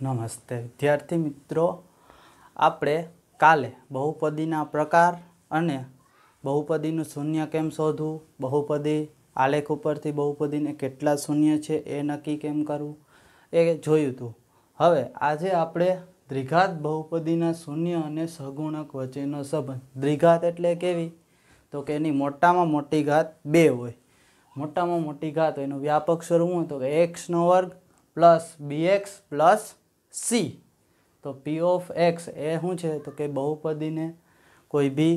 નમસ્તે વિદ્યાર્થી મિત્રો આપણે કાલે બહુપદીના પ્રકાર અને બહુપદીનું શૂન્ય કેમ શોધવું બહુપદી આલેખ ઉપરથી બહુપદીને કેટલા શૂન્ય છે એ નક્કી કેમ કરવું એ જોયું હતું હવે આજે આપણે દ્વિઘાત બહુપદીના શૂન્ય અને સગુણક વચ્ચેનો સંબંધ દ્વિઘાત એટલે કેવી તો કે એની મોટામાં મોટી ઘાત બે હોય મોટામાં મોટી ઘાત હોય એનું વ્યાપક સ્વરૂપ તો કે એક્સનો વર્ગ plus B X plus C તો પી ઓફ એક્સ એ શું છે તો કે બહુપદીને કોઈ બી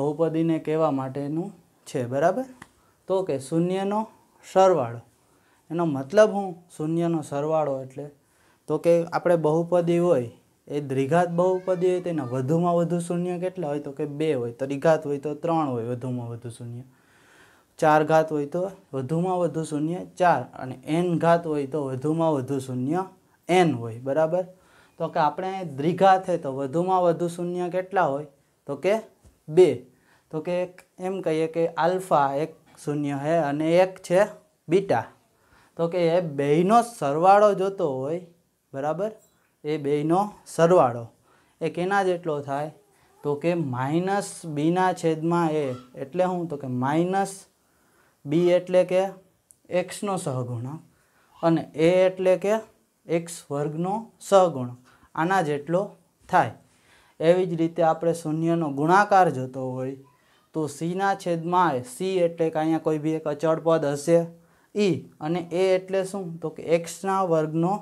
બહુપદીને કહેવા માટેનું છે બરાબર તો કે શૂન્યનો સરવાળો એનો મતલબ હું શૂન્યનો સરવાળો એટલે તો કે આપણે બહુપદી હોય એ દ્વિઘાત બહુપદી હોય તેના વધુમાં વધુ શૂન્ય કેટલા હોય તો કે બે હોય ત્રિઘાત હોય તો ત્રણ હોય વધુમાં વધુ શૂન્ય ચાર ઘાત હોય તો વધુમાં વધુ શૂન્ય ચાર અને એન ઘાત હોય તો વધુમાં વધુ શૂન્ય એન હોય બરાબર તો કે આપણે દ્વિઘા થાય તો વધુમાં વધુ શૂન્ય કેટલા હોય તો કે બે તો કે એમ કહીએ કે આલ્ફા એક શૂન્ય છે અને એક છે બીટા તો કે એ બેયનો સરવાળો જોતો હોય બરાબર એ બેયનો સરવાળો એ કેના જેટલો થાય તો કે માઇનસ બીના છેદમાં એ એટલે શું તો કે માઇનસ બી એટલે કે એક્સનો સહગુણક અને એ એટલે કે એક્સ વર્ગનો સહગુણ આના જેટલો થાય એવી જ રીતે આપણે શૂન્યનો ગુણાકાર જતો હોય તો સીના છેદમાં એ સી એટલે કે અહીંયા કોઈ બી એક અચળ પદ હશે ઈ અને એ એટલે શું તો કે એક્સના વર્ગનો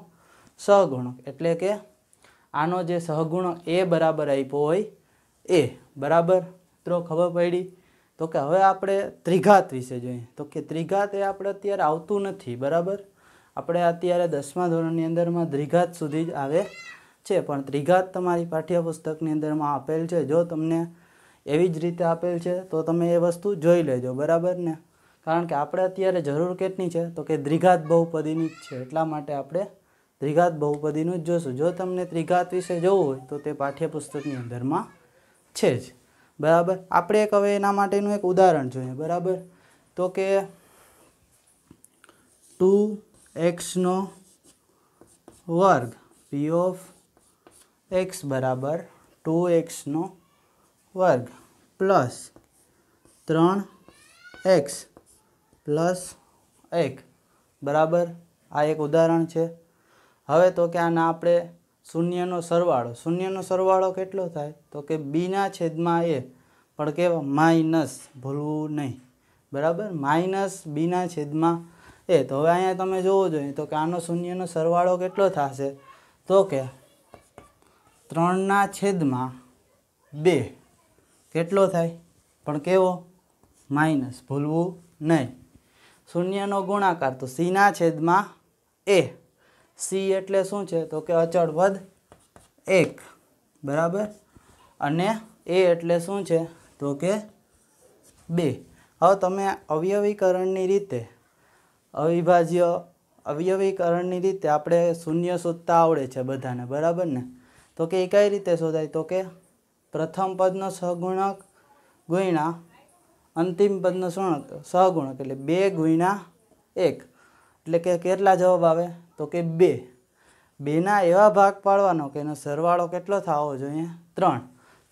સહગુણક એટલે કે આનો જે સહગુણક એ બરાબર આપ્યો હોય એ બરાબર મિત્રો ખબર પડી તો કે હવે આપણે ત્રિઘાત વિશે જોઈએ તો કે ત્રિઘાત એ આપણે અત્યારે આવતું નથી બરાબર આપણે અત્યારે દસમા ધોરણની અંદરમાં ત્રિઘાત સુધી જ આવે છે પણ ત્રિઘાત તમારી પાઠ્યપુસ્તકની અંદરમાં આપેલ છે જો તમને એવી જ રીતે આપેલ છે તો તમે એ વસ્તુ જોઈ લેજો બરાબર ને કારણ કે આપણે અત્યારે જરૂર કેટલી છે તો કે દ્વિઘાત બહુપદીની જ છે એટલા માટે આપણે ત્રિઘાત બહુપદીનું જ જોશું જો તમને ત્રિઘાત વિશે જોવું હોય તો તે પાઠ્યપુસ્તકની અંદરમાં છે જ બરાબર આપણે એક હવે એના માટેનું એક ઉદાહરણ જોઈએ બરાબર તો કે ટુ એક્સનો વર્ગ પી ઓફ એક્સ બરાબર ટુ એક્સનો વર્ગ પ્લસ ત્રણ એક્સ પ્લસ એક બરાબર આ એક ઉદાહરણ છે હવે તો કે આના આપણે શૂન્યનો સરવાળો શૂન્યનો સરવાળો કેટલો થાય તો કે બીના છેદમાં એ પણ કેવા માઇનસ ભૂલવું નહીં બરાબર માઇનસ બીના છેદમાં એ તો હવે અહીંયા તમે જોવો જોઈએ તો કે આનો શૂન્યનો સરવાળો કેટલો થશે તો કે ત્રણના છેદમાં બે કેટલો થાય પણ કેવો માઇનસ ભૂલવું નહીં શૂન્યનો ગુણાકાર તો સીના છેદમાં એ સી એટલે શું છે તો કે અચળ વધ એક બરાબર અને એ એટલે શું છે તો કે બે હવે તમે અવયવીકરણની રીતે અવિભાજ્ય અવયવીકરણની રીતે આપણે શૂન્ય શોધતા આવડે છે બધાને બરાબર ને તો કે એ કઈ રીતે શોધાય તો કે પ્રથમ પદનો સહગુણક ગુણ્યા અંતિમ પદનો સુણક સહગુણક એટલે બે ગુણ્યા એક એટલે કે કેટલા જવાબ આવે તો કે બે બેના એવા ભાગ પાડવાનો કે એનો સરવાળો કેટલો થવો જોઈએ ત્રણ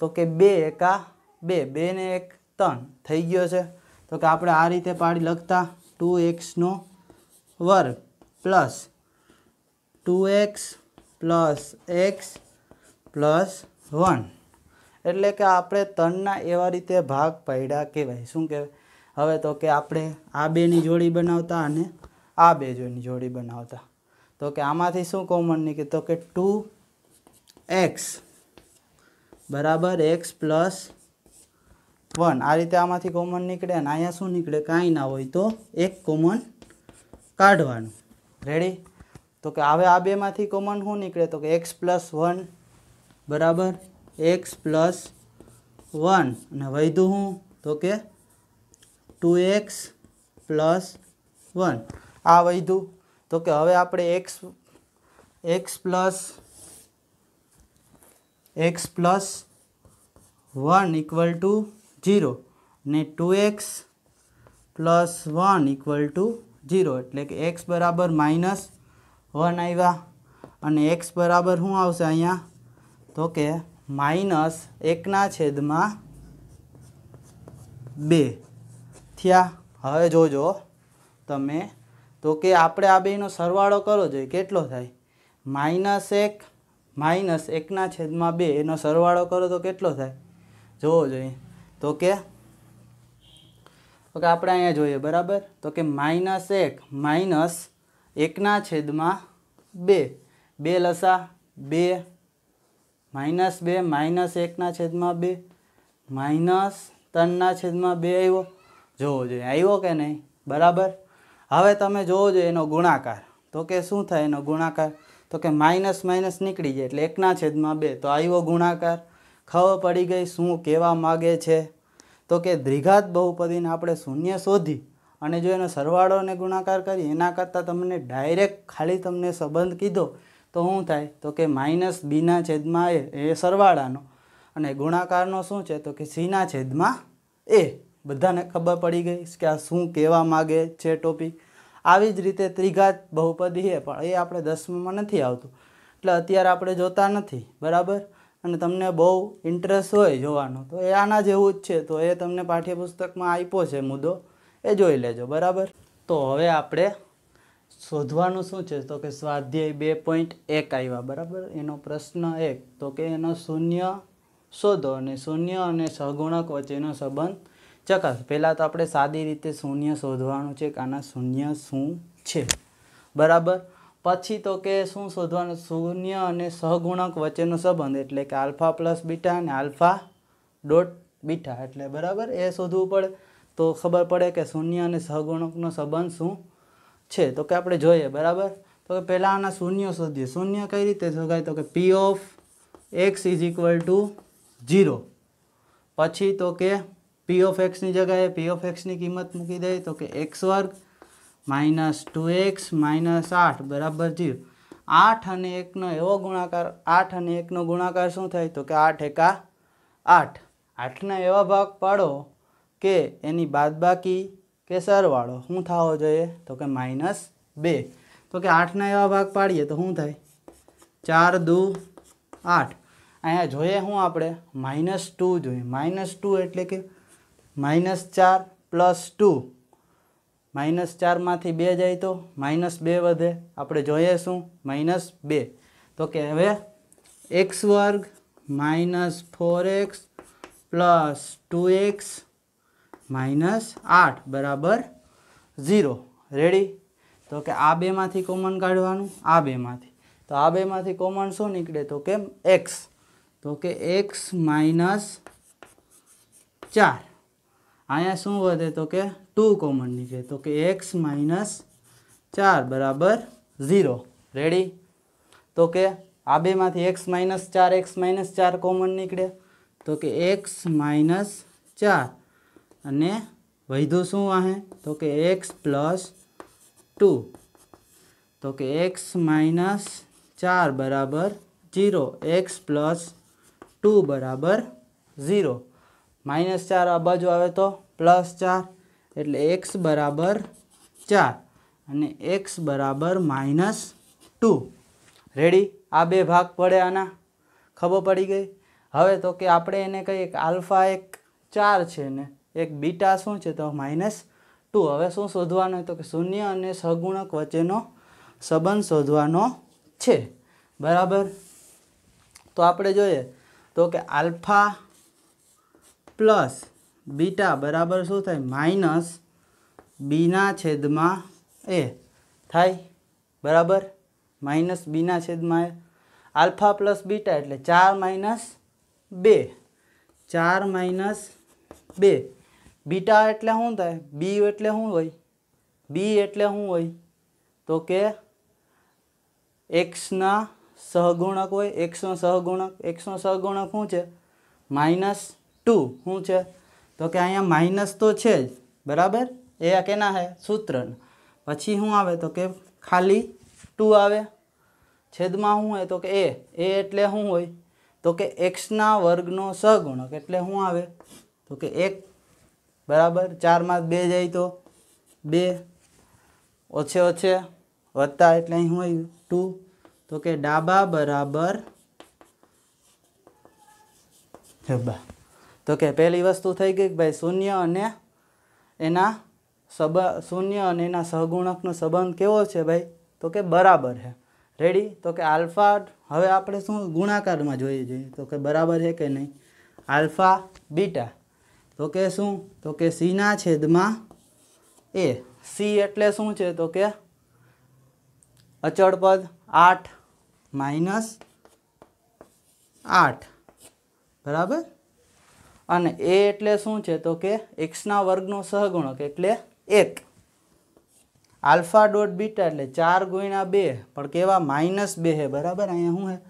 તો કે બે એકા બે બે ને એક ત્રણ થઈ ગયો છે તો કે આપણે આ રીતે પાડી લખતા ટુ એક્સનો વર્ગ plus two X plus X plus one એટલે કે આપણે ત્રણના એવા રીતે ભાગ પડ્યા કહેવાય શું કહેવાય હવે તો કે આપણે આ બેની જોડી બનાવતા અને આ બે જોની જોડી બનાવતા તો કે આમાંથી શું કોમન નીકળે તો કે ટુ એક્સ બરાબર એક્સ પ્લસ વન આ રીતે આમાંથી કોમન નીકળે અને અહીંયા શું નીકળે કાંઈ ના હોય તો એક કોમન કાઢવાનું રેડી તો કે હવે આ બેમાંથી કોમન શું નીકળે તો કે એક્સ પ્લસ વન બરાબર એક્સ પ્લસ વન અને વૈધું શું તો કે ટુ એક્સ પ્લસ વન આ વૈધું તો કે હવે આપણે X X plus X plus one equal to zero ને two X plus one equal to zero એટલે કે એક્સ બરાબર માઇનસ વન આવ્યા અને એક્સ બરાબર શું આવશે અહીંયા તો કે માઇનસ એકના છેદમાં બે થયા હવે જોજો તમે તો કે આપણે આ બેનો સરવાળો કરવો જોઈએ કેટલો થાય માઇનસ એક માઇનસ એકના છેદમાં બે એનો સરવાળો કરો તો કેટલો થાય જોવો જોઈએ તો કે તો કે આપણે અહીંયા જોઈએ બરાબર તો કે માઇનસ એક માઇનસ એકના છેદમાં બે બે લસા બે માઇનસ બે માઇનસ એકના છેદમાં બે માઇનસ ત્રણના છેદમાં બે આવ્યો જોવો જોઈએ આવ્યો કે નહીં બરાબર હવે તમે જોવો જોઈએ એનો ગુણાકાર તો કે શું થાય એનો ગુણાકાર તો કે માઇનસ માઇનસ નીકળી જાય એટલે એકના છેદમાં બે તો આવ્યો ગુણાકાર ખબર પડી ગઈ શું કહેવા માગે છે તો કે દ્વિઘાત બહુપદીને આપણે શૂન્ય શોધી અને જો એનો સરવાળોને ગુણાકાર કરી એના કરતાં તમને ડાયરેક્ટ ખાલી તમને સંબંધ કીધો તો શું થાય તો કે માઇનસ બીના છેદમાં એ એ સરવાળાનો અને ગુણાકારનો શું છે તો કે સીના છેદમાં એ બધાને ખબર પડી ગઈ કે આ શું કહેવા માગે છે ટોપિક આવી જ રીતે ત્રિઘાત બહુપદી છે પણ એ આપણે દસમામાં નથી આવતું એટલે અત્યારે આપણે જોતા નથી બરાબર અને તમને બહુ ઇન્ટરેસ્ટ હોય જોવાનો તો એ આના જેવું જ છે તો એ તમને પાઠ્યપુસ્તકમાં આપ્યો છે મુદ્દો એ જોઈ લેજો બરાબર તો હવે આપણે શોધવાનું શું છે તો કે સ્વાધ્યાય બે પોઈન્ટ એક આવ્યા બરાબર એનો પ્રશ્ન એક તો કે એનો શૂન્ય શોધો અને શૂન્ય અને સહગુણક વચ્ચેનો સંબંધ ચકાસ પહેલાં તો આપણે સાદી રીતે શૂન્ય શોધવાનું છે કે આના શૂન્ય શું છે બરાબર પછી તો કે શું શોધવાનું શૂન્ય અને સહગુણક વચ્ચેનો સંબંધ એટલે કે આલ્ફા પ્લસ બીટા અને આલ્ફા ડોટ બીટા એટલે બરાબર એ શોધવું પડે તો ખબર પડે કે શૂન્ય અને સહગુણકનો સંબંધ શું છે તો કે આપણે જોઈએ બરાબર તો કે પહેલાં આના શૂન્ય શોધીએ શૂન્ય કઈ રીતે શોધાય તો કે P of X is equal to zero પછી તો કે પી ઓફ એક્સની જગ્યાએ પી ઓફ એક્સની કિંમત મૂકી દઈએ તો કે એક્સ વર્ગ માઇનસ ટુ એક્સ માઇનસ આઠ બરાબર જીરો આઠ અને એકનો એવો ગુણાકાર આઠ અને એકનો ગુણાકાર શું થાય તો કે આઠ એકા આઠ આઠના એવા ભાગ પાડો કે એની બાદબાકી કે સરવાળો શું થવો જોઈએ તો કે માઇનસ બે તો કે આઠના એવા ભાગ પાડીએ તો શું થાય ચાર દુ આઠ અહીંયા જોઈએ શું આપણે માઇનસ ટુ જોઈએ માઇનસ ટુ એટલે કે માઇનસ ચાર પ્લસ ટુ માઇનસ ચારમાંથી બે જાય તો માઇનસ બે વધે આપણે જોઈએ શું માઇનસ બે તો કે હવે એક્સ વર્ગ minus four X plus two X minus આઠ બરાબર ઝીરો રેડી તો કે આ બેમાંથી કોમન કાઢવાનું આ બેમાંથી તો આ બેમાંથી કોમન શું નીકળે તો કે એક્સ તો કે એક્સ માઇનસ ચાર અહીંયા શું વધે તો કે ટુ કોમન નીકળે તો કે એક્સ માઇનસ ચાર બરાબર ઝીરો રેડી તો કે આ બેમાંથી એક્સ માઇનસ ચાર એક્સ માઇનસ ચાર કોમન નીકળે તો કે એક્સ માઇનસ ચાર અને વધુ શું આહે તો કે એક્સ પ્લસ ટુ તો કે એક્સ માઇનસ ચાર બરાબર જીરો એક્સ પ્લસ ટુ બરાબર ઝીરો માઇનસ ચાર આ બાજુ આવે તો પ્લસ ચાર એટલે એક્સ બરાબર ચાર અને એક્સ બરાબર માઇનસ ટુ રેડી આ બે ભાગ પડે આના ખબર પડી ગઈ હવે તો કે આપણે એને કહીએ કે આલ્ફા એક ચાર છે ને એક બીટા શું છે તો માઇનસ ટુ હવે શું શોધવાનું તો કે શૂન્ય અને સગુણક વચ્ચેનો સંબંધ શોધવાનો છે બરાબર તો આપણે જોઈએ તો કે આલ્ફા પ્લસ બીટા બરાબર શું થાય માઇનસ બીના છેદમાં એ થાય બરાબર માઇનસ બીના છેદમાં એ આલ્ફા પ્લસ બીટા એટલે ચાર માઇનસ બે ચાર માઇનસ બે બીટા એટલે શું થાય બી એટલે શું હોય બી એટલે શું હોય તો કે એક્સના સહગુણક હોય એકસો સહગુણક એકસો સહગુણક શું છે માઇનસ ટુ શું છે तो के आया माइनस तो छेज बराबर ए केना है सूत्रन પછી હું આવે તો કે ખાલી 2 આવે છેદમાં હું હોય તો કે એ એ એટલે શું હોય તો કે x ના વર્ગનો સહગુણક એટલે શું આવે તો કે 1 બરાબર 4 માં 2 જાય તો 2 ઓછે ઓછે વત્તા એટલે અહીં હોય 2 તો કે ડાબા બરાબર છેબા તો કે પહેલી વસ્તુ થઈ ગઈ કે ભાઈ શૂન્ય અને એના સબ શૂન્ય અને એના સહગુણકનો સંબંધ કેવો છે ભાઈ તો કે બરાબર છે રેડી તો કે આલ્ફા હવે આપણે શું ગુણાકારમાં જોઈએ જોઈએ તો કે બરાબર છે કે નહીં આલ્ફા બીટા તો કે શું તો કે સીના છેદમાં એ સી એટલે શું છે તો કે અચળ પદ આઠ માઇનસ આઠ બરાબર અને એ એટલે શું છે તો કે એક્સના વર્ગનો સહગુણક એટલે એક આલ્ફા ડોટ બીટા એટલે ચાર ગુણ્યા બે પણ કેવા માઇનસ બે હે બરાબર અહીંયા શું હે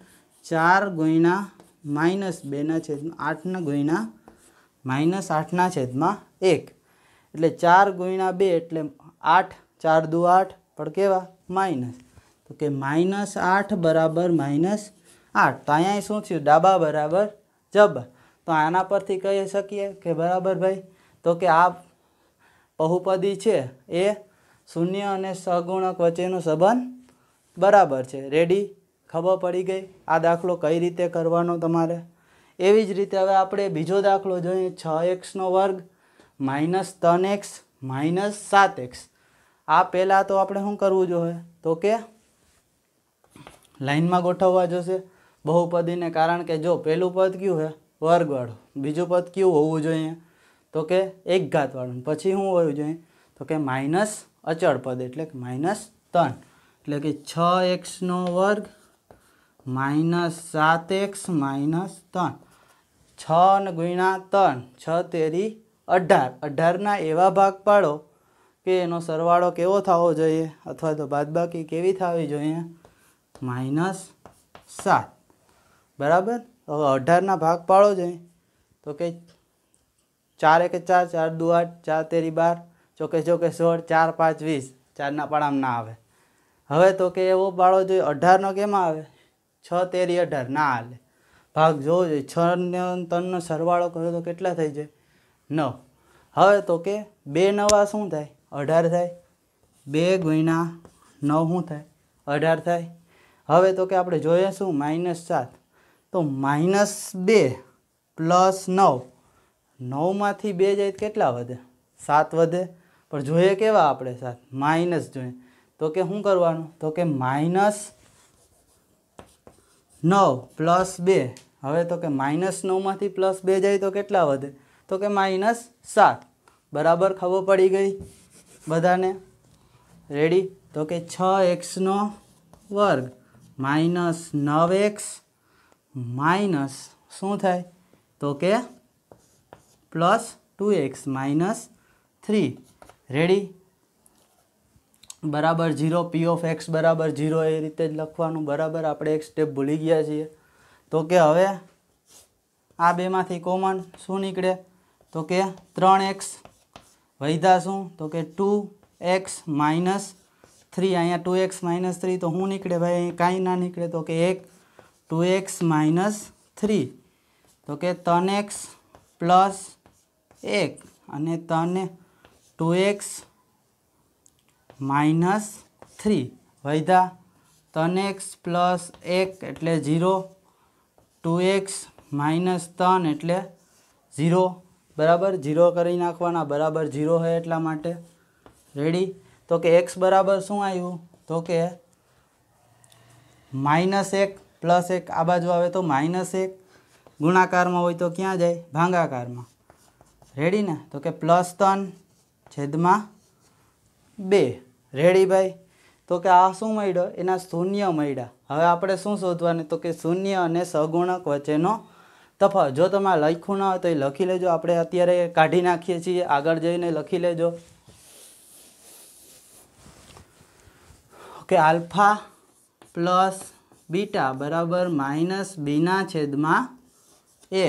ચાર ગુણ્યા માઇનસ બેના છેદમાં આઠના ગુણ્યા માઇનસ આઠના છેદમાં એક એટલે ચાર ગુણ્યા બે એટલે આઠ ચાર દુ આઠ પણ કેવા માઇનસ તો કે માઇનસ આઠ બરાબર માઇનસ આઠ તો અહીંયા શું થયું ડાબા બરાબર જબર તો આના પરથી કહી શકીએ કે બરાબર ભાઈ તો કે આ બહુપદી છે એ શૂન્ય અને સગુણક વચ્ચેનો સંબંધ બરાબર છે રેડી ખબર પડી ગઈ આ દાખલો કઈ રીતે કરવાનો તમારે એવી જ રીતે હવે આપણે બીજો દાખલો જોઈએ છ એક્સનો વર્ગ માઇનસ ત્રણ એક્સ માઇનસ સાત એક્સ આ પહેલાં તો આપણે શું કરવું જોઈએ તો કે લાઇનમાં ગોઠવવા જોશે બહુપદીને કારણ કે જો પહેલું પદ કયું છે વર્ગવાળું બીજું પદ કયું હોવું જોઈએ તો કે એક ઘાતવાળું પછી શું હોવું જોઈએ તો કે માઇનસ અચળ પદ એટલે કે માઇનસ ત્રણ એટલે કે છ એક્સનો વર્ગ માઇનસ સાત એક્સ માઇનસ ત્રણ છ ગુણ્યા ત્રણ છ તેરી અઢાર અઢારના એવા ભાગ પાડો કે એનો સરવાળો કેવો થવો જોઈએ અથવા તો બાદબાકી કેવી થવી જોઈએ માઇનસ સાત બરાબર તો હવે અઢારના ભાગ પાડો જોઈએ તો કે ચાર એક ચાર ચાર દુ આઠ ચાર તેરી બાર ચોકે ચોકે સોળ ચાર પાંચ વીસ ચારના આમ ના આવે હવે તો કે એવો પાડો જોઈએ અઢારનો કેમાં આવે છ તેરી અઢાર ના હાલે ભાગ જોવો જોઈએ છ ને ત્રણનો સરવાળો કર્યો તો કેટલા થઈ જાય નવ હવે તો કે બે નવા શું થાય અઢાર થાય બે ગુણ્યા નવ શું થાય અઢાર થાય હવે તો કે આપણે જોઈએ શું માઇનસ સાત તો માઇનસ બે પ્લસ નવ નવમાંથી બે જાય કેટલા વધે સાત વધે પણ જોઈએ કેવા આપણે સાત માઇનસ જોઈએ તો કે શું કરવાનું તો કે માઇનસ નવ પ્લસ બે હવે તો કે માઇનસ નવમાંથી પ્લસ બે જાય તો કેટલા વધે તો કે માઇનસ સાત બરાબર ખબર પડી ગઈ બધાને રેડી તો કે છ એક્સનો વર્ગ માઇનસ નવ એક્સ માઇનસ શું થાય તો કે plus two X minus three ready બરાબર ઝીરો પી ઓફ એક્સ બરાબર ઝીરો એ રીતે જ લખવાનું બરાબર આપણે એક સ્ટેપ ભૂલી ગયા છીએ તો કે હવે આ બેમાંથી કોમન શું નીકળે તો કે ત્રણ એક્સ વૈધા શું તો કે ટુ એક્સ માઇનસ થ્રી અહીંયા ટુ એક્સ માઇનસ થ્રી તો શું નીકળે ભાઈ કાંઈ ના નીકળે તો કે એક ટુ એક્સ માઇનસ થ્રી તો કે ત્રણ એક્સ પ્લસ એક અને ત્રણ ટુ એક્સ માઇનસ થ્રી વૈધા ત્રણ એક્સ પ્લસ એક એટલે ઝીરો ટુ એક્સ માઇનસ ત્રણ એટલે ઝીરો બરાબર ઝીરો કરી નાખવાના બરાબર ઝીરો હોય એટલા માટે રેડી તો કે એક્સ બરાબર શું આવ્યું તો કે માઇનસ એક પ્લસ એક આ બાજુ આવે તો માઇનસ એક ગુણાકારમાં હોય તો ક્યાં જાય ભાંગાકારમાં રેડી ને તો કે પ્લસ ત્રણ છેદમાં બે રેડી ભાઈ તો કે આ શું મળ્યો એના શૂન્ય મળ્યા હવે આપણે શું શોધવાની તો કે શૂન્ય અને સગુણક વચ્ચેનો તફાવત જો તમે લખ્યું ન હોય તો એ લખી લેજો આપણે અત્યારે કાઢી નાખીએ છીએ આગળ જઈને લખી લેજો કે આલ્ફા પ્લસ બીટા બરાબર માઇનસ બીના છેદમાં એ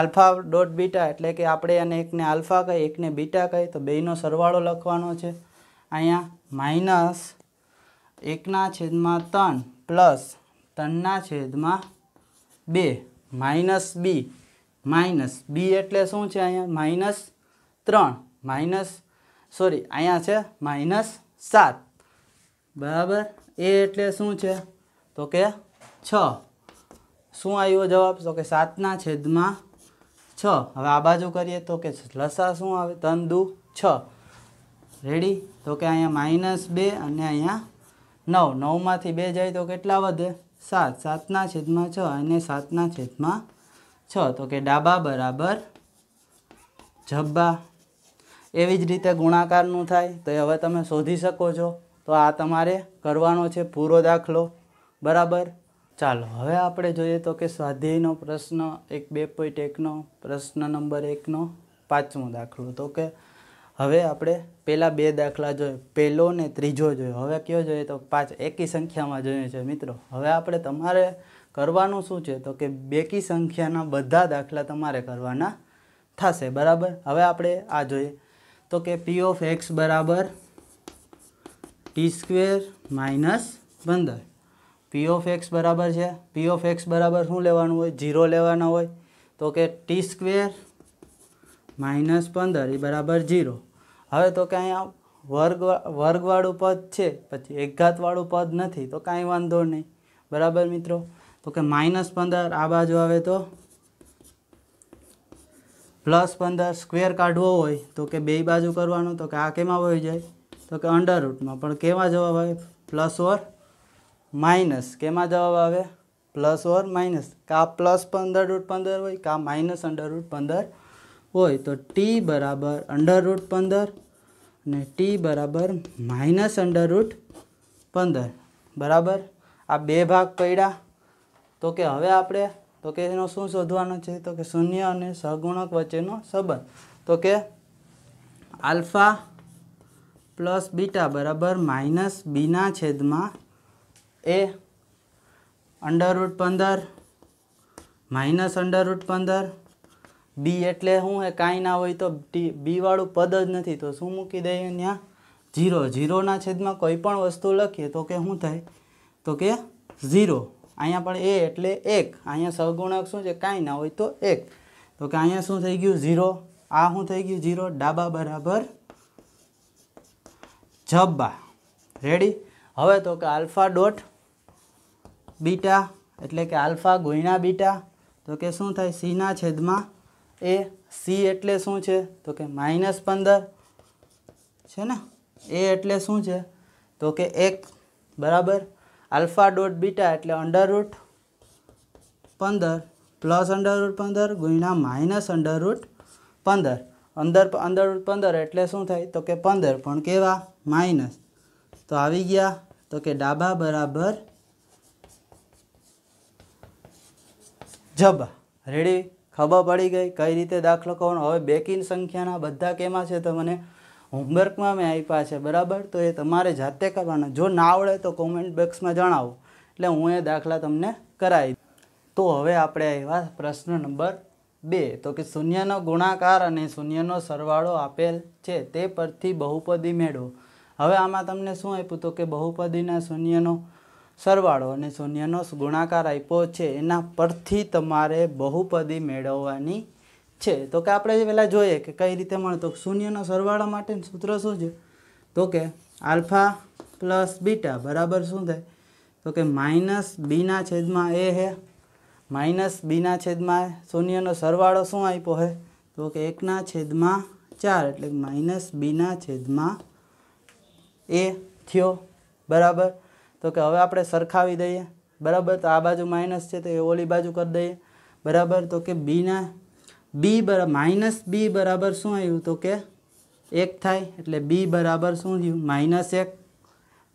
આલ્ફા ડોટ બીટા એટલે કે આપણે અને એકને આલ્ફા કહીએ એકને બીટા કહીએ તો બેનો સરવાળો લખવાનો છે અહીંયા માઇનસ એકના છેદમાં ત્રણ પ્લસ ત્રણના છેદમાં બે માઇનસ બી માઇનસ બી એટલે શું છે અહીંયા માઇનસ ત્રણ માઇનસ સોરી અહીંયા છે માઇનસ સાત બરાબર એ એટલે શું છે તો કે છ શું આવ્યો જવાબ તો કે સાતના છેદમાં છ હવે આ બાજુ કરીએ તો કે લસા શું આવે તન દુ છ રેડી તો કે અહીંયા માઇનસ બે અને અહીંયા નવ નવમાંથી બે જાય તો કેટલા વધે સાત સાતના છેદમાં છ અને સાતના છેદમાં છ તો કે ડાબા બરાબર જબ્બા એવી જ રીતે ગુણાકારનું થાય તો હવે તમે શોધી શકો છો તો આ તમારે કરવાનો છે પૂરો દાખલો બરાબર ચાલો હવે આપણે જોઈએ તો કે સ્વાધ્યાયનો પ્રશ્ન એક બે પોઈન્ટ એકનો પ્રશ્ન નંબર એકનો પાંચમો દાખલો તો કે હવે આપણે પહેલાં બે દાખલા જોઈએ પહેલો ને ત્રીજો જોયો હવે કયો જોઈએ તો પાંચ એકી સંખ્યામાં જોઈએ છે મિત્રો હવે આપણે તમારે કરવાનું શું છે તો કે બેકી સંખ્યાના બધા દાખલા તમારે કરવાના થશે બરાબર હવે આપણે આ જોઈએ તો કે પી ઓફ એક્સ બરાબર ટી સ્ક્વેર માઇનસ પંદર પી ઓફ એક્સ બરાબર છે પી ઓફ એક્સ બરાબર શું લેવાનું હોય ઝીરો લેવાના હોય તો કે ટી સ્ક્વેર માઇનસ પંદર એ બરાબર ઝીરો હવે તો કે અહીંયા વર્ગ વર્ગવાળું પદ છે પછી એકઘાતવાળું પદ નથી તો કાંઈ વાંધો નહીં બરાબર મિત્રો તો કે માઇનસ પંદર આ બાજુ આવે તો પ્લસ પંદર સ્ક્વેર કાઢવો હોય તો કે બે બાજુ કરવાનું તો કે આ કેમાં વહી જાય તો કે અંડર રૂટમાં પણ કેવા જવાબ આવે પ્લસ ઓર માઇનસ કેમાં જવાબ આવે પ્લસ ઓર માઇનસ કા પ્લસ પંદર રૂટ પંદર હોય કા માઇનસ અંડર રૂટ પંદર હોય તો ટી બરાબર અંડર રૂટ પંદર અને ટી બરાબર માઇનસ અંડર રૂટ પંદર બરાબર આ બે ભાગ પડ્યા તો કે હવે આપણે તો કે એનો શું શોધવાનો છે તો કે શૂન્ય અને સગુણક વચ્ચેનો સંબંધ તો કે આલ્ફા પ્લસ બીટા બરાબર માઇનસ બીના છેદમાં એ અંડરરૂટ પંદર માઇનસ અંડરરૂટ પંદર બી એટલે શું એ કાંઈ ના હોય તો બીવાળું પદ જ નથી તો શું મૂકી દઈએ ત્યાં ઝીરો ઝીરોના છેદમાં કોઈ પણ વસ્તુ લખીએ તો કે શું થાય તો કે ઝીરો અહીંયા પણ એ એટલે એક અહીંયા સહગુણક શું છે કાંઈ ના હોય તો એક તો કે અહીંયા શું થઈ ગયું ઝીરો આ શું થઈ ગયું ઝીરો ડાબા બરાબર જબ્બા રેડી હવે તો કે આલ્ફા ડોટ બીટા એટલે કે આલ્ફા ગુણ્યા બીટા તો કે શું થાય સીના છેદમાં એ સી એટલે શું છે તો કે માઇનસ પંદર છે ને એ એટલે શું છે તો કે એક બરાબર આલ્ફા ડોટ બીટા એટલે અંડરરૂટ પંદર પ્લસ અંડરરૂટ પંદર ગુણ્યા માઇનસ અંડરરૂટ પંદર અંદર અંડરરૂટ પંદર એટલે શું થાય તો કે પંદર પણ કેવા માઇનસ તો આવી ગયા તો કે ડાબા બરાબર જબ રેડી ખબર પડી ગઈ કઈ રીતે દાખલો કરવાનો હવે બેકિંગ સંખ્યાના બધા કેમાં છે તમને હોમવર્કમાં મેં આપ્યા છે બરાબર તો એ તમારે જાતે કરવાના જો ના આવડે તો કોમેન્ટ બોક્સમાં જણાવો એટલે હું એ દાખલા તમને કરાવી તો હવે આપણે આવ્યા પ્રશ્ન નંબર બે તો કે શૂન્યનો ગુણાકાર અને શૂન્યનો સરવાળો આપેલ છે તે પરથી બહુપદી મેળવો હવે આમાં તમને શું આપ્યું તો કે બહુપદીના શૂન્યનો સરવાળો અને શૂન્યનો ગુણાકાર આપ્યો છે એના પરથી તમારે બહુપદી મેળવવાની છે તો કે આપણે પહેલાં જોઈએ કે કઈ રીતે મળે તો શૂન્યનો સરવાળો માટેનું સૂત્ર શું છે તો કે આલ્ફા પ્લસ બીટા બરાબર શું થાય તો કે માઇનસ બીના છેદમાં એ હે માઇનસ બીના છેદમાં શૂન્યનો સરવાળો શું આપ્યો હે તો કે એકના છેદમાં ચાર એટલે માઇનસ બીના છેદમાં એ થયો બરાબર તો કે હવે આપણે સરખાવી દઈએ બરાબર તો આ બાજુ માઇનસ છે તો એ ઓલી બાજુ કરી દઈએ બરાબર તો કે બીના બી બરાબર માઇનસ બી બરાબર શું આવ્યું તો કે એક થાય એટલે બી બરાબર શું થયું માઇનસ એક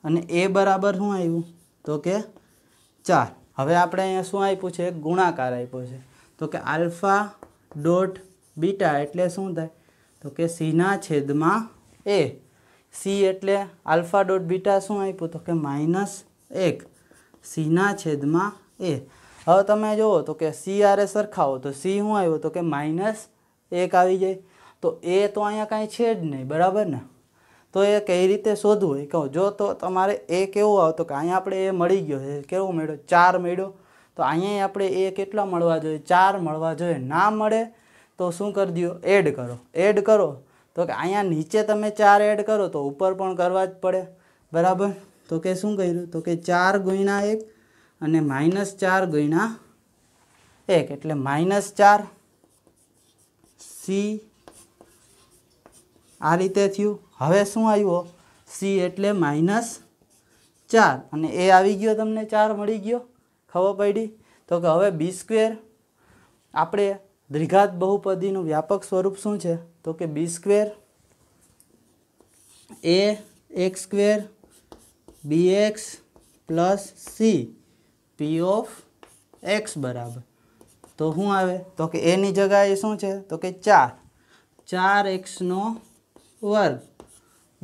અને એ બરાબર શું આવ્યું તો કે ચાર હવે આપણે અહીંયા શું આપ્યું છે ગુણાકાર આપ્યો છે તો કે આલ્ફા ડોટ બીટા એટલે શું થાય તો કે સીના છેદમાં એ સી એટલે આલ્ફા ડોટ બીટા શું આપ્યું તો કે માઇનસ એક સીના છેદમાં એ હવે તમે જુઓ તો કે સી આરે સરખાવો તો સી શું આવ્યો તો કે માઇનસ એક આવી જાય તો એ તો અહીંયા કાંઈ છે જ નહીં બરાબર ને તો એ કઈ રીતે શોધવું એ કહું જો તો તમારે એ કેવો આવતો કે અહીંયા આપણે એ મળી ગયો છે કેવો મળ્યો ચાર મળ્યો તો અહીંયા આપણે એ કેટલા મળવા જોઈએ ચાર મળવા જોઈએ ના મળે તો શું કરી દો એડ કરો એડ કરો તો કે અહીંયા નીચે તમે ચાર એડ કરો તો ઉપર પણ કરવા જ પડે બરાબર તો કે શું કર્યું તો કે ચાર ગુણ્યા એક અને માઇનસ ચાર ગુણ્યા એક એટલે માઇનસ ચાર સી આ રીતે થયું હવે શું આવ્યું સી એટલે માઇનસ ચાર અને એ આવી ગયો તમને ચાર મળી ગયો ખબર પડી તો કે હવે બી સ્ક્વેર આપણે દ્વિઘાત બહુપદીનું વ્યાપક સ્વરૂપ શું છે તો કે B square A X square B X plus C P of X બરાબર તો શું આવે તો કે એની જગ્યાએ શું છે તો કે ચાર ચાર એક્સનો વર્ગ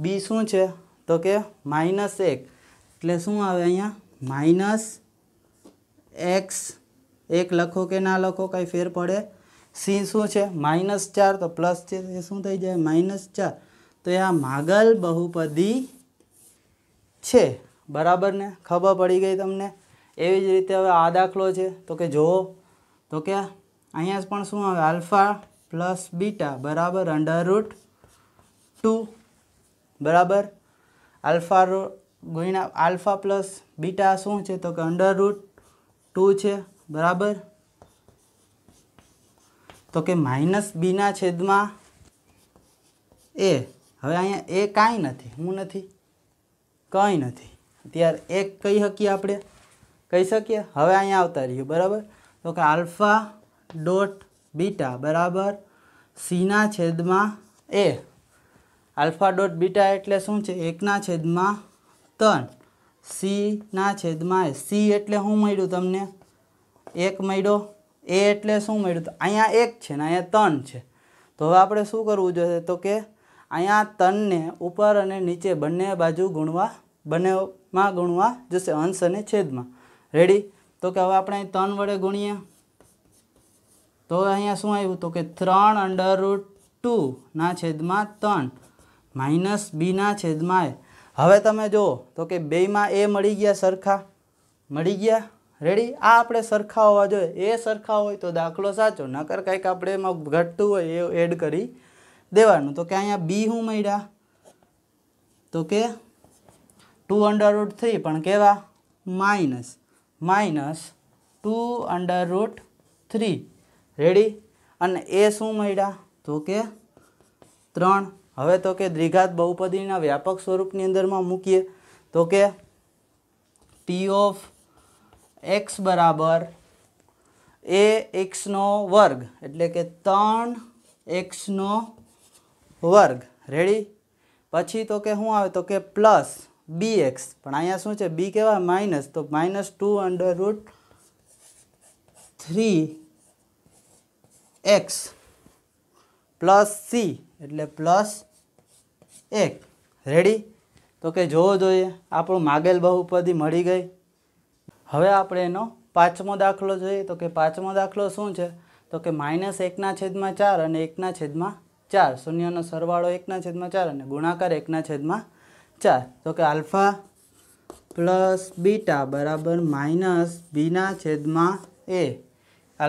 બી શું છે તો કે માઇનસ એક એટલે શું આવે અહીંયા માઇનસ એક્સ એક લખો કે ના લખો કંઈ ફેર પડે સી શું છે માઇનસ ચાર તો પ્લસ છે એ શું થઈ જાય માઇનસ ચાર તો એ આ માગલ બહુપદી છે બરાબર ને ખબર પડી ગઈ તમને એવી જ રીતે હવે આ દાખલો છે તો કે જુઓ તો કે અહીંયા પણ શું આવે આલ્ફા પ્લસ બીટા બરાબર અંડર રૂટ ટુ બરાબર આલ્ફા ગુણ્યા આલ્ફા પ્લસ બીટા શું છે તો કે અંડર રૂટ ટુ છે બરાબર તો કે માઇનસ બીના છેદમાં એ હવે અહીંયા એ કાંઈ નથી હું નથી કંઈ નથી ત્યારે એક કહી શકીએ આપણે કહી શકીએ હવે અહીંયા આવતા રહ્યું બરાબર તો કે આલ્ફા ડોટ બીટા બરાબર સીના છેદમાં એ આલ્ફા ડોટ બીટા એટલે શું છે એકના છેદમાં ત્રણ સીના છેદમાં એ સી એટલે હું મળ્યું તમને એક મળ્યો એ એટલે શું મળ્યું તો અહીંયા એક છે ને અહીંયા ત્રણ છે તો હવે આપણે શું કરવું જોઈએ તો કે અહીંયા ત્રણને ઉપર અને નીચે બંને બાજુ ગુણવા બંનેમાં ગુણવા જશે અંશ અને છેદમાં રેડી તો કે હવે આપણે ત્રણ વડે ગુણીએ તો અહીંયા શું આવ્યું તો કે ત્રણ અંડર રૂટ ટુના છેદમાં ત્રણ માઇનસ બીના છેદમાં હવે તમે જુઓ તો કે બેમાં એ મળી ગયા સરખા મળી ગયા રેડી આ આપણે સરખા હોવા જોઈએ એ સરખા હોય તો દાખલો સાચો નકર કંઈક આપણે એમાં ઘટતું હોય એ એડ કરી દેવાનું તો કે અહીંયા બી શું મળ્યા તો કે ટુ અંડર રૂટ થ્રી પણ કેવા minus minus two under root three ready અને એ શું મળ્યા તો કે ત્રણ હવે તો કે દ્વિઘાત બહુપદીના વ્યાપક સ્વરૂપની અંદરમાં મૂકીએ તો કે ટી ઓફ એક્સ બરાબર એ એક્સનો વર્ગ એટલે કે ત્રણ એક્સનો વર્ગ રેડી પછી તો કે શું આવે તો કે પ્લસ બી એક્સ પણ અહીંયા શું છે બી કહેવાય માઇનસ તો minus two under root three X plus C એટલે પ્લસ એક રેડી તો કે જોવો જોઈએ આપણું માગેલ બહુપદી મળી ગઈ હવે આપણે એનો પાંચમો દાખલો જોઈએ તો કે પાંચમો દાખલો શું છે તો કે માઇનસ એકના છેદમાં ચાર અને એકના છેદમાં ચાર શૂન્યનો સરવાળો એકના છેદમાં ચાર અને ગુણાકાર એકના છેદમાં ચાર તો કે આલ્ફા પ્લસ બીટા બરાબર માઇનસ બીના છેદમાં એ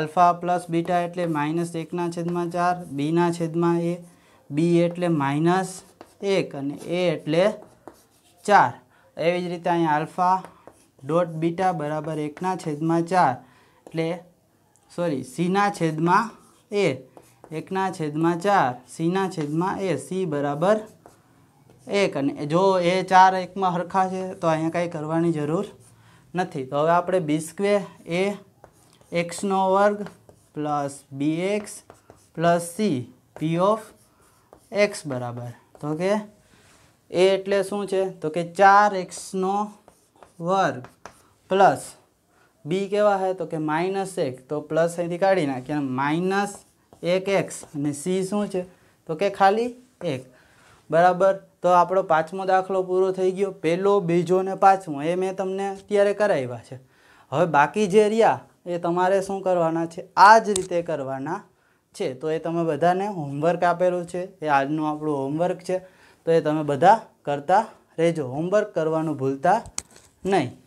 આલ્ફા પ્લસ બીટા એટલે માઇનસ એકના છેદમાં ચાર બીના છેદમાં એ બી એટલે માઇનસ એક અને એ એટલે ચાર એવી જ રીતે અહીંયા આલ્ફા ડોટ બીટા બરાબર એકના છેદમાં ચાર એટલે સોરી સીના છેદમાં એ એકના છેદમાં ચાર સીના છેદમાં એ સી બરાબર એક અને જો એ ચાર એકમાં સરખા છે તો અહીંયા કાંઈ કરવાની જરૂર નથી તો હવે આપણે બી સ્ક્વેર એ એક્સનો વર્ગ plus B X plus C P of X બરાબર તો કે એ એટલે શું છે તો કે ચાર એક્સનો વર્ગ પ્લસ બી કેવા હે તો કે માઇનસ એક તો પ્લસ અહીંથી કાઢી નાખ્યા માઇનસ એક એક્સ અને સી શું છે તો કે ખાલી એક બરાબર તો આપણો પાંચમો દાખલો પૂરો થઈ ગયો પહેલો બીજો ને પાંચમો એ મેં તમને અત્યારે કરાવ્યા છે હવે બાકી જે રહ્યા એ તમારે શું કરવાના છે આ જ રીતે કરવાના છે તો એ તમે બધાને હોમવર્ક આપેલું છે એ આજનું આપણું હોમવર્ક છે તો એ તમે બધા કરતા રહેજો હોમવર્ક કરવાનું ભૂલતા Nem.